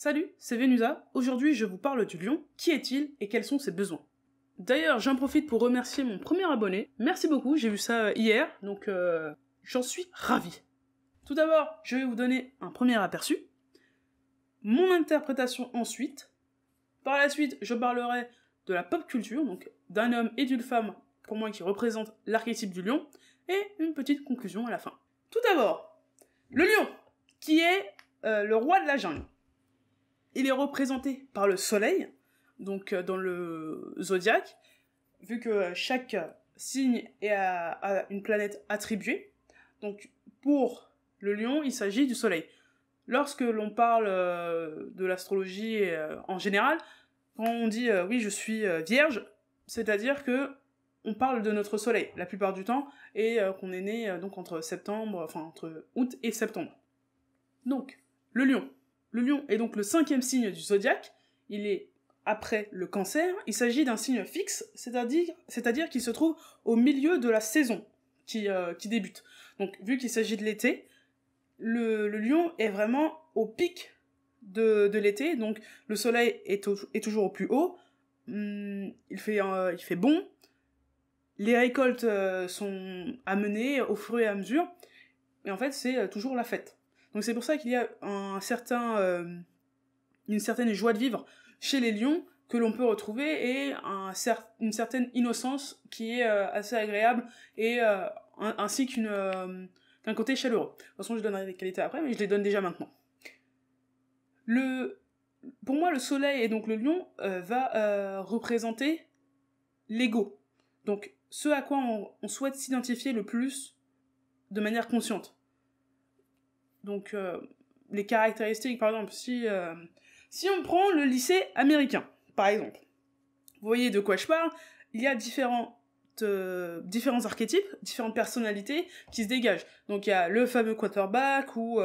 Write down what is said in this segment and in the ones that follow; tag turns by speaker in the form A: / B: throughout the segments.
A: Salut, c'est Venusa. Aujourd'hui, je vous parle du lion. Qui est-il et quels sont ses besoins D'ailleurs, j'en profite pour remercier mon premier abonné. Merci beaucoup, j'ai vu ça euh, hier, donc euh, j'en suis ravi. Tout d'abord, je vais vous donner un premier aperçu, mon interprétation ensuite. Par la suite, je parlerai de la pop culture, donc d'un homme et d'une femme, pour moi, qui représentent l'archétype du lion, et une petite conclusion à la fin. Tout d'abord, le lion, qui est euh, le roi de la jungle. Il est représenté par le soleil, donc euh, dans le zodiaque, vu que chaque signe est à, une planète attribuée. Donc pour le lion, il s'agit du soleil. Lorsque l'on parle euh, de l'astrologie euh, en général, quand on dit oui, je suis vierge, c'est-à-dire que on parle de notre soleil la plupart du temps et qu'on est né donc entre septembre, enfin entre août et septembre. Donc, le lion. Le lion est donc le cinquième signe du zodiaque. Il est après le cancer. Il s'agit d'un signe fixe, c'est-à-dire, qu'il se trouve au milieu de la saison qui, euh, qui débute. Donc, vu qu'il s'agit de l'été, le, lion est vraiment au pic de, l'été. Donc, le soleil est, est, toujours au plus haut. Hmm, il, fait, euh, il fait bon. Les récoltes euh, sont amenées au fur et à mesure. Et en fait, c'est toujours la fête. Donc c'est pour ça qu'il y a euh, une certaine joie de vivre chez les lions que l'on peut retrouver et une certaine innocence qui est euh, assez agréable et euh, ainsi qu'un côté chaleureux. De toute façon, je donnerai des qualités après, mais je les donne déjà maintenant. Le, pour moi, le soleil et donc le lion va représenter l'ego. Donc, ce à quoi on souhaite s'identifier le plus de manière consciente. Donc, euh, les caractéristiques, par exemple, euh, si, on prend le lycée américain, par exemple, vous voyez de quoi je parle, il y a euh, différents archétypes, différentes personnalités qui se dégagent. Donc il y a le fameux quarterback ou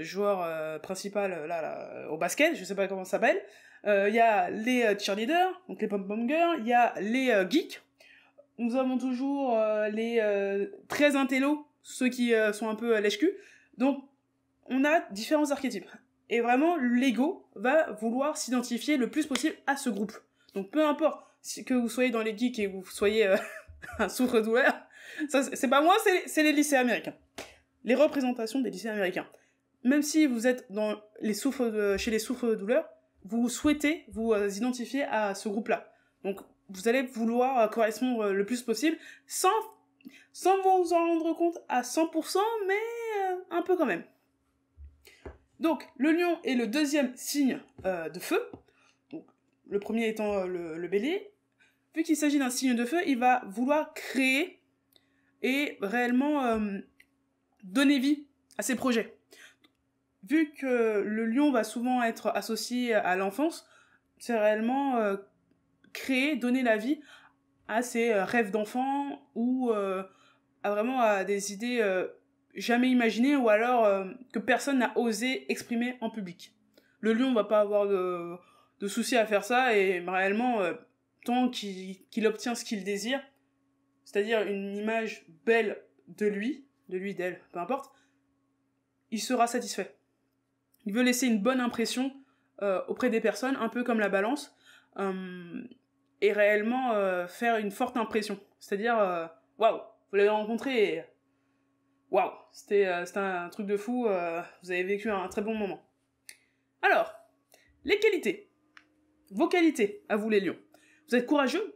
A: joueur principal au basket, je ne sais pas comment ça s'appelle. Il y a les cheerleaders, donc les pom-pom girls, il y a les geeks. Nous avons toujours les très intello ceux qui sont un peu lèche-cul. Donc, on a différents archétypes. Et vraiment, l'ego va vouloir s'identifier le plus possible à ce groupe. Donc, peu importe que vous soyez dans les geeks et que vous soyez euh, un souffre-douleur, c'est pas moi, c'est les lycées américains. Les représentations des lycées américains. Même si vous êtes dans les euh, chez les souffres-douleurs, vous souhaitez vous euh, identifier à ce groupe-là. Donc, vous allez vouloir correspondre le plus possible sans sans vous en rendre compte à 100%, mais euh, un peu quand même. Donc, le lion est le deuxième signe euh, de feu. le premier étant euh, le, bélier. Vu qu'il s'agit d'un signe de feu, il va vouloir créer et réellement donner vie à ses projets. Vu que le lion va souvent être associé à l'enfance, c'est réellement créer, donner la vie à ah, ses euh, rêves d'enfant ou à euh, vraiment à des idées euh, jamais imaginées ou alors que personne n'a osé exprimer en public. Le lion va pas avoir de, de soucis à faire ça et réellement tant qu'il obtient ce qu'il désire, c'est-à-dire une image belle de lui, de lui, d'elle, peu importe, il sera satisfait. Il veut laisser une bonne impression auprès des personnes, un peu comme la balance. Hum, et réellement euh, faire une forte impression. C'est-à-dire, euh, waouh, vous l'avez rencontré et waouh, c'était euh, un truc de fou, vous avez vécu un, un très bon moment. Alors, les qualités. Vos qualités, à vous les lions. Vous êtes courageux,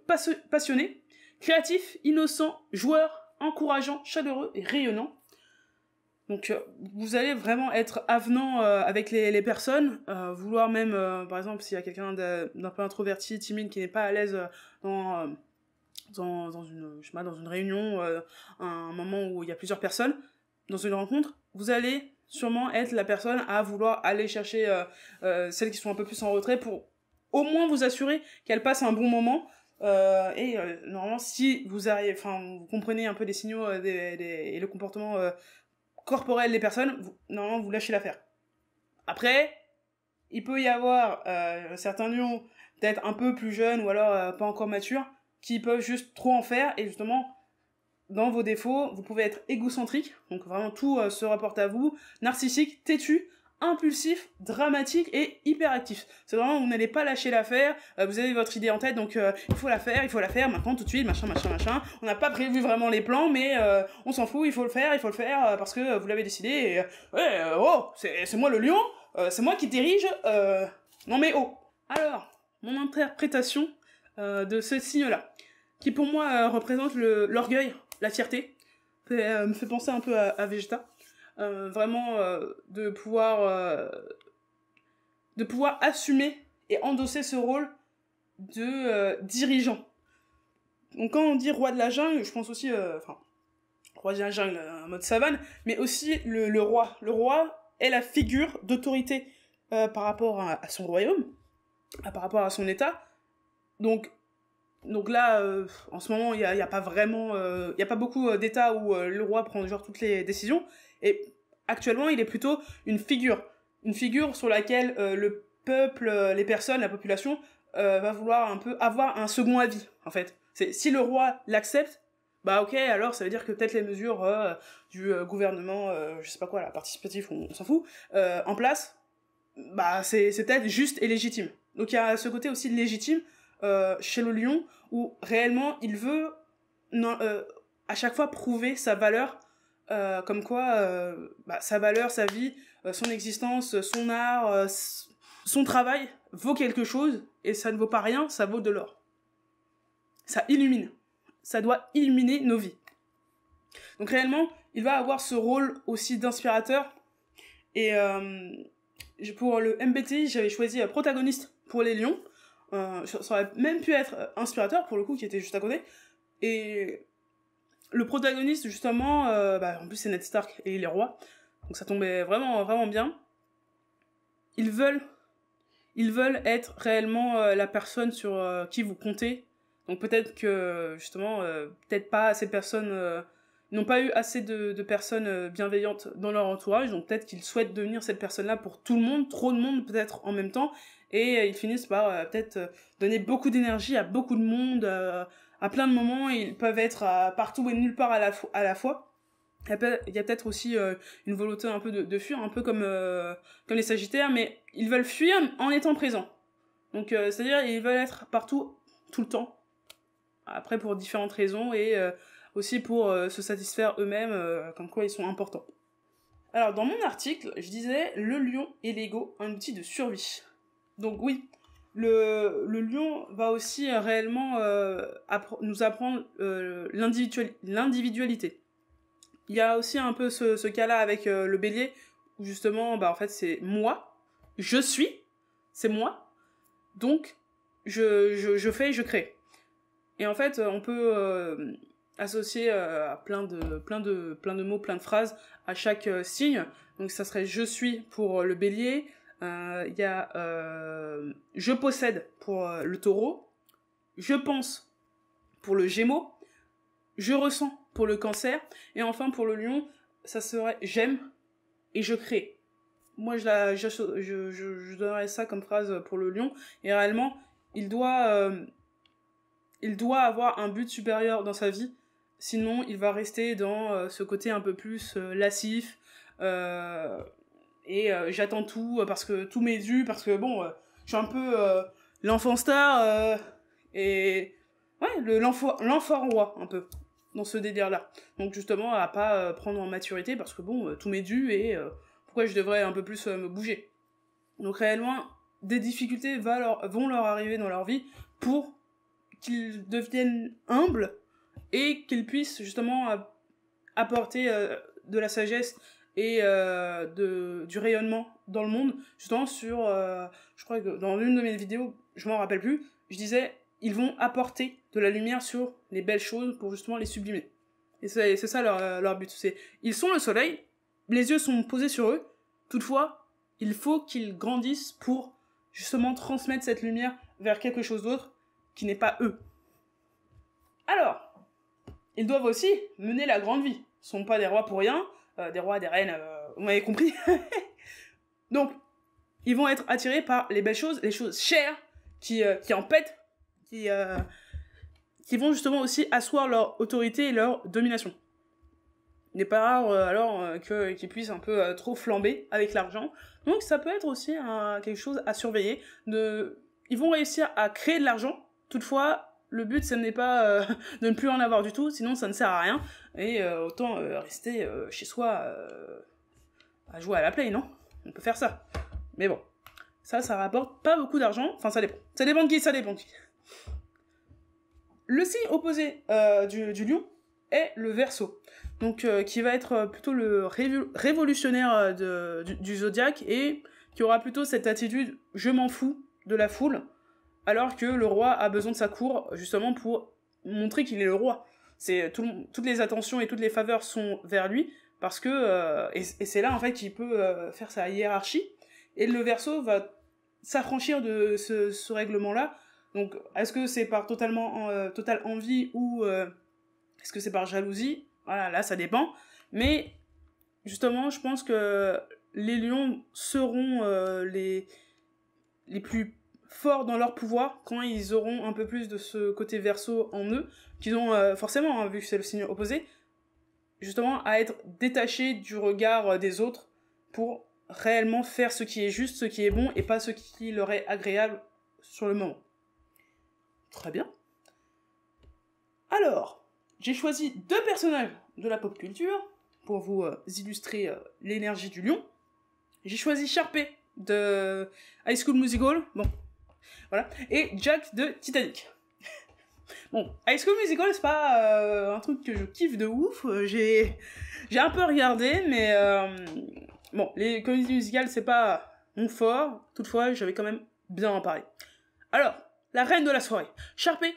A: passionné, créatif, innocent, joueur, encourageant, chaleureux et rayonnant. Donc euh, vous allez vraiment être avenant euh, avec les, personnes, euh, vouloir même, par exemple, s'il y a quelqu'un d'un peu introverti, timide, qui n'est pas à l'aise dans, dans, dans, une, je sais pas, dans une réunion, un moment où il y a plusieurs personnes, dans une rencontre, vous allez sûrement être la personne à vouloir aller chercher celles qui sont un peu plus en retrait pour au moins vous assurer qu'elles passent un bon moment. et normalement, si vous arrivez, enfin, vous comprenez un peu les signaux des, et le comportement corporelle des personnes, vous, vous lâchez l'affaire. Après, il peut y avoir euh, certains lions, peut-être un peu plus jeunes ou alors euh, pas encore matures, qui peuvent juste trop en faire et justement, dans vos défauts, vous pouvez être égocentrique, donc vraiment tout euh, se rapporte à vous, narcissique, têtu, impulsif, dramatique et hyperactif. C'est vraiment vous n'allez pas lâcher l'affaire, euh, vous avez votre idée en tête, donc euh, il faut la faire, il faut la faire maintenant tout de suite, machin, machin, machin. On n'a pas prévu vraiment les plans, mais euh, on s'en fout, il faut le faire, il faut le faire parce que vous l'avez décidé. Et, ouais, oh, c'est moi le lion, c'est moi qui dirige. non mais oh. Alors, mon interprétation de ce signe-là, qui pour moi représente l'orgueil, la fierté, me fait penser un peu à, à Vegeta. Euh, vraiment euh, de pouvoir euh, de pouvoir assumer et endosser ce rôle de dirigeant. Donc quand on dit roi de la jungle, je pense aussi, enfin, roi de la jungle en mode savane, mais aussi le, le roi. Le roi est la figure d'autorité par rapport à, son royaume, par rapport à son état. Donc, donc là, en ce moment, il n'y a, y a, pas vraiment, il n'y a pas beaucoup d'états où le roi prend genre toutes les décisions. Et actuellement, il est plutôt une figure, une figure sur laquelle euh, le peuple, euh, les personnes, la population euh, va vouloir un peu avoir un second avis, en fait. C'est si le roi l'accepte, bah ok, alors ça veut dire que peut-être les mesures du gouvernement, je sais pas quoi, la participatif, on, s'en fout, en place, bah c'est peut-être juste et légitime. Donc il y a ce côté aussi légitime chez le lion où réellement il veut à chaque fois prouver sa valeur euh, comme quoi euh, bah, sa valeur, sa vie, euh, son existence, son art, son travail vaut quelque chose et ça ne vaut pas rien, ça vaut de l'or. Ça illumine, ça doit illuminer nos vies. Donc réellement, il va avoir ce rôle aussi d'inspirateur et pour le MBTI, j'avais choisi protagoniste pour les lions. ça aurait même pu être inspirateur pour le coup qui était juste à côté. Et le protagoniste, justement, euh, bah, en plus c'est Ned Stark et il est roi, donc ça tombait vraiment, vraiment bien. Ils veulent, ils veulent être réellement euh, la personne sur euh, qui vous comptez. Donc peut-être que, justement, peut-être pas ces personnes, ils n'ont pas eu assez de, de personnes bienveillantes dans leur entourage, donc peut-être qu'ils souhaitent devenir cette personne-là pour tout le monde, trop de monde peut-être en même temps, et ils finissent par peut-être donner beaucoup d'énergie à beaucoup de monde à plein de moments, ils peuvent être partout et nulle part à la, fois. Il y a peut-être aussi euh, une volonté un peu de, fuir, un peu euh, comme, les Sagittaires, mais ils veulent fuir en étant présents. Donc, euh, c'est-à-dire, ils veulent être partout, tout le temps. Après, pour différentes raisons et aussi pour se satisfaire eux-mêmes, comme quoi ils sont importants. Alors, dans mon article, je disais le lion et l'ego, un outil de survie. Donc, oui, le, lion va aussi euh, réellement euh, nous apprendre euh, l'individualité. Il y a aussi un peu ce, cas-là avec le bélier, où justement, bah, en fait, c'est moi, je suis, c'est moi, donc je, fais je crée. Et en fait, on peut associer à plein de, plein, de, mots, plein de phrases à chaque signe. Donc ça serait je suis pour le bélier, il euh, y a euh, Je possède pour euh, le taureau. Je pense pour le gémeau. Je ressens pour le cancer. Et enfin, pour le lion, ça serait J'aime et je crée. Moi, je, la, je, donnerais ça comme phrase pour le lion. Et réellement, il doit, il doit avoir un but supérieur dans sa vie. Sinon, il va rester dans ce côté un peu plus euh, lassif, et euh, j'attends tout euh, parce que tout m'est dû parce que bon euh, je suis un peu l'enfant star et ouais le l'enfant roi un peu dans ce délire là donc justement à pas prendre en maturité parce que bon tout m'est dû et pourquoi je devrais un peu plus me bouger donc réellement des difficultés vont leur arriver dans leur vie pour qu'ils deviennent humbles et qu'ils puissent justement apporter de la sagesse et euh, de, du rayonnement dans le monde. Justement, sur, euh, je crois que dans l'une de mes vidéos, je m'en rappelle plus, je disais, ils vont apporter de la lumière sur les belles choses pour justement les sublimer. Et c'est ça leur, euh, leur but. C'est, ils sont le soleil, les yeux sont posés sur eux, toutefois, il faut qu'ils grandissent pour justement transmettre cette lumière vers quelque chose d'autre qui n'est pas eux. Alors, ils doivent aussi mener la grande vie. Ils ne sont pas des rois pour rien, euh, des rois, des reines, euh, vous m'avez compris. Donc, ils vont être attirés par les belles choses, les choses chères, qui, euh, qui en qui, vont justement aussi asseoir leur autorité et leur domination. Il n'est pas rare alors que qu'ils puissent un peu trop flamber avec l'argent. Donc ça peut être aussi quelque chose à surveiller. De... Ils vont réussir à créer de l'argent. Toutefois, le but, ce n'est pas de ne plus en avoir du tout, sinon ça ne sert à rien et euh, autant euh, rester euh, chez soi à jouer à la play, non On peut faire ça. Mais bon, ça, ça rapporte pas beaucoup d'argent. Enfin, ça dépend. Ça dépend de qui, ça dépend de qui. Le signe opposé du, lion est le verso. Donc, qui va être plutôt le révolutionnaire du, zodiaque et qui aura plutôt cette attitude je m'en fous de la foule, alors que le roi a besoin de sa cour justement pour montrer qu'il est le roi. C'est euh, toutes les attentions et toutes les faveurs sont vers lui parce que euh, et, c'est là en fait qu'il peut euh, faire sa hiérarchie et le verso va s'affranchir de ce, règlement là donc est-ce que c'est par totalement totale envie ou est-ce que c'est par jalousie voilà là ça dépend mais justement je pense que les lions seront les les plus fort dans leur pouvoir quand ils auront un peu plus de ce côté verso en eux, qu'ils ont euh, forcément, hein, vu que c'est le signe opposé, justement à être détachés du regard euh, des autres pour réellement faire ce qui est juste, ce qui est bon et pas ce qui leur est agréable sur le moment. Très bien. Alors, j'ai choisi deux personnages de la pop culture pour vous euh, illustrer l'énergie du lion. J'ai choisi Sharpay de High School Musical. Bon, voilà. Et Jack de Titanic. Bon, High School Musical, c'est pas euh, un truc que je kiffe de ouf. Euh, j'ai, j'ai un peu regardé, mais euh, bon, les comédies musicales, c'est pas mon fort. Toutefois, j'avais quand même bien en parlé. Alors, la reine de la soirée, Sharpay,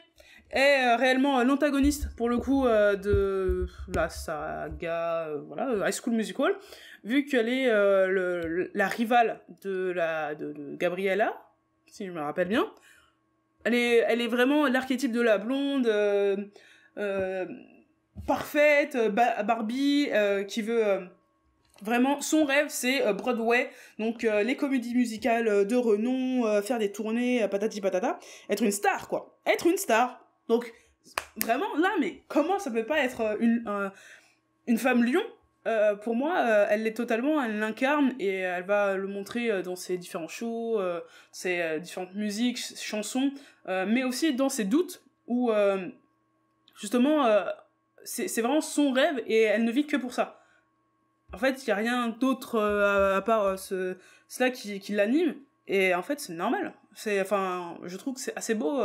A: est réellement l'antagoniste, pour le coup, de la saga voilà, High School Musical, vu qu'elle est le, la rivale de, la, de Gabriella, si je me rappelle bien. Elle est, elle est vraiment l'archétype de la blonde, euh, euh, parfaite, euh, Barbie, qui veut vraiment son rêve c'est Broadway donc les comédies musicales de renom faire des tournées patati patata être une star quoi être une star donc vraiment là mais comment ça peut pas être une une femme lion euh, pour moi, euh, elle l'est totalement, elle l'incarne et elle va le montrer euh, dans ses différents shows, ses différentes musiques, ses chansons, mais aussi dans ses doutes où justement c'est vraiment son rêve et elle ne vit que pour ça. En fait, il n'y a rien d'autre à, part ce, cela qui, qui l'anime et en fait c'est normal. enfin, je trouve que c'est assez beau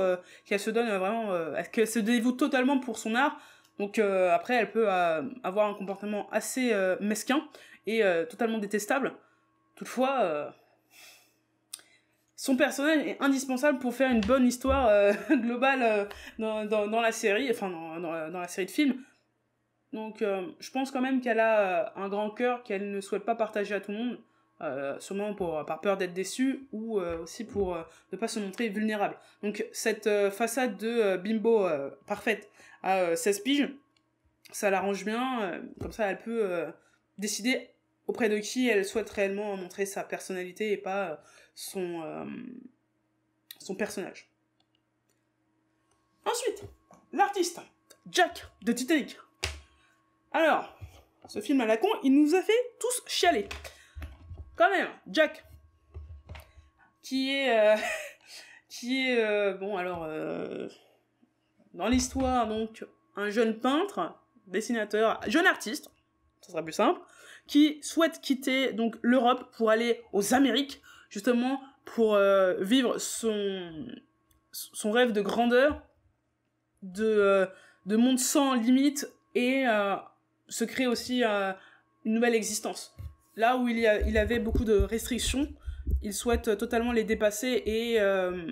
A: qu'elle se donne vraiment, qu'elle se dévoue totalement pour son art donc euh, après, elle peut euh, avoir un comportement assez euh, mesquin et totalement détestable. Toutefois, son personnage est indispensable pour faire une bonne histoire globale dans, la série, enfin dans, dans la série de films. Donc je pense quand même qu'elle a un grand cœur qu'elle ne souhaite pas partager à tout le monde. Euh, sûrement pour, euh, par peur d'être déçu ou euh, aussi pour ne pas se montrer vulnérable. Donc cette façade de bimbo parfaite à 16 piges, ça l'arrange bien, comme ça elle peut décider auprès de qui elle souhaite réellement montrer sa personnalité et pas son, son personnage. Ensuite, l'artiste, Jack de Titanic. Alors, ce film à la con, il nous a fait tous chialer quand même, Jack, qui est, euh, qui est, euh, bon, alors, euh, dans l'histoire, donc, un jeune peintre, dessinateur, jeune artiste, ça sera plus simple, qui souhaite quitter, donc, l'Europe pour aller aux Amériques, justement, pour vivre son, son rêve de grandeur, de, de monde sans limite et se créer aussi une nouvelle existence là où il, il avait beaucoup de restrictions, il souhaite euh, totalement les dépasser et, euh,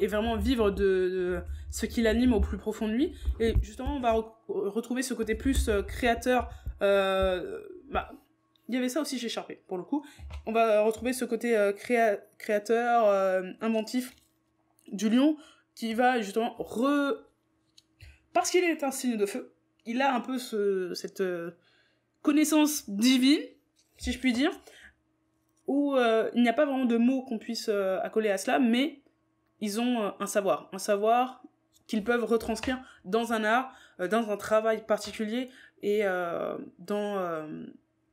A: vraiment vivre de, ce qui l'anime au plus profond de lui. Et justement, on va retrouver ce côté plus euh, créateur. Bah, il y avait ça aussi chez Sharpay, pour le coup. On va retrouver ce côté créateur, inventif du lion, qui va justement re... Parce qu'il est un signe de feu, il a un peu cette connaissance divine si je puis dire, où euh, il n'y a pas vraiment de mots qu'on puisse euh, accoler à cela, mais ils ont euh, un savoir, un savoir qu'ils peuvent retranscrire dans un art, dans un travail particulier et dans,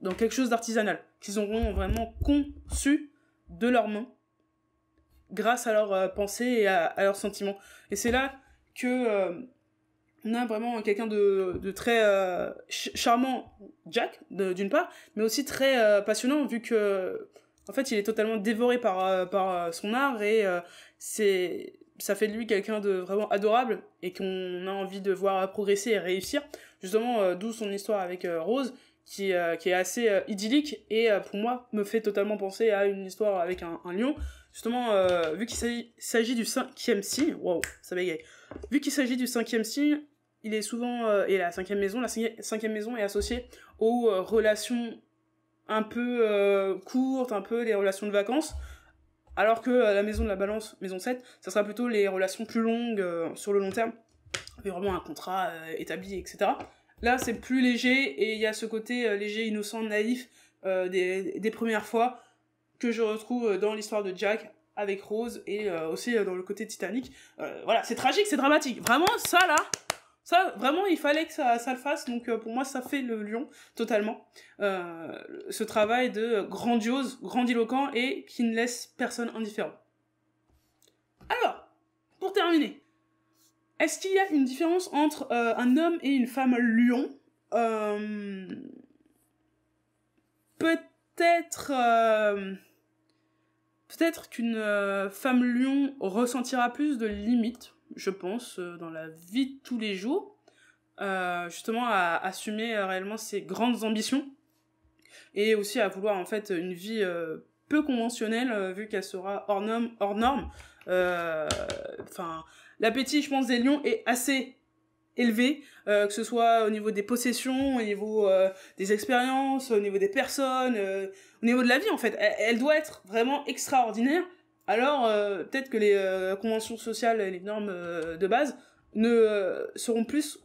A: dans quelque chose d'artisanal, qu'ils auront vraiment conçu de leurs mains grâce à leurs pensée et à leurs sentiments. Et c'est là que on a vraiment quelqu'un de, très euh, charmant, Jack, d'une part, mais aussi très euh, passionnant, vu que, en fait, il est totalement dévoré par, euh, par son art et c'est ça fait de lui quelqu'un de vraiment adorable et qu'on a envie de voir progresser et réussir. Justement, d'où son histoire avec Rose, qui, qui est assez idyllique et pour moi me fait totalement penser à une histoire avec un, lion. Justement, vu qu'il s'agit du cinquième signe, Wow, ça bégaye. Vu qu'il s'agit du cinquième signe, il est souvent euh, et la cinquième maison la cinquième maison est associée aux euh, relations un peu euh, courtes un peu les relations de vacances alors que la maison de la balance maison 7 ça sera plutôt les relations plus longues sur le long terme avec vraiment un contrat établi etc là c'est plus léger et il y a ce côté léger innocent naïf des, des, premières fois que je retrouve dans l'histoire de Jack avec Rose et aussi dans le côté Titanic voilà c'est tragique c'est dramatique vraiment ça là vraiment, il fallait que ça, le fasse. Donc, euh, pour moi, ça fait le lion totalement. Euh, ce travail de grandiose, grandiloquent et qui ne laisse personne indifférent. Alors, pour terminer, est-ce qu'il y a une différence entre euh, un homme et une femme lion Peut-être. Peut-être qu'une femme lion ressentira plus de limites je pense, euh, dans la vie de tous les jours, euh, justement à assumer euh, réellement ses grandes ambitions et aussi à vouloir en fait une vie peu conventionnelle vu qu'elle sera hors norme. Hors norme. Enfin, l'appétit, je pense, des lions est assez élevé, que ce soit au niveau des possessions, au niveau des expériences, au niveau des personnes, au niveau de la vie en fait. elle doit être vraiment extraordinaire alors euh, peut-être que les euh, conventions sociales et les normes euh, de base ne seront plus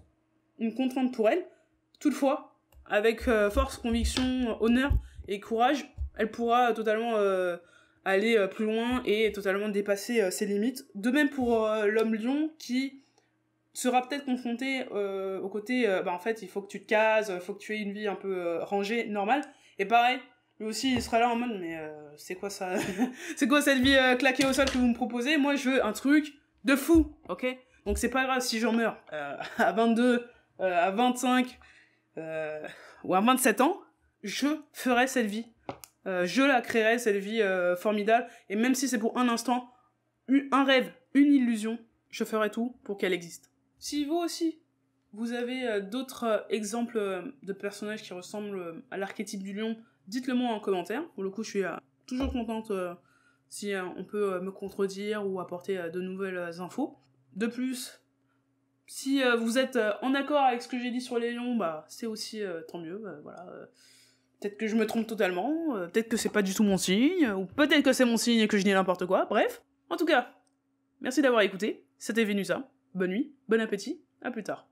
A: une contrainte pour elle. Toutefois, avec force, conviction, honneur et courage, elle pourra totalement aller plus loin et totalement dépasser ses limites. De même pour l'homme lion qui sera peut-être confronté au côté, bah, en fait, il faut que tu te cases, il faut que tu aies une vie un peu rangée, normale. Et pareil, lui aussi il sera là en mode mais euh, c'est quoi ça c'est quoi cette vie euh, claquée au sol que vous me proposez moi je veux un truc de fou ok donc c'est pas grave si j'en meurs euh, à 22 à 25 ou à 27 ans je ferai cette vie je la créerai cette vie formidable et même si c'est pour un instant un rêve une illusion je ferai tout pour qu'elle existe si vous aussi vous avez d'autres exemples de personnages qui ressemblent à l'archétype du lion Dites-le moi en commentaire. Pour le coup, je suis euh, toujours contente euh, si euh, on peut me contredire ou apporter de nouvelles infos. De plus, si vous êtes en accord avec ce que j'ai dit sur les lions, bah, c'est aussi tant mieux. Bah, voilà. Peut-être que je me trompe totalement, peut-être que c'est pas du tout mon signe, ou peut-être que c'est mon signe et que je dis n'importe quoi, bref. En tout cas, merci d'avoir écouté, c'était Vénusa. Bonne nuit, bon appétit, à plus tard.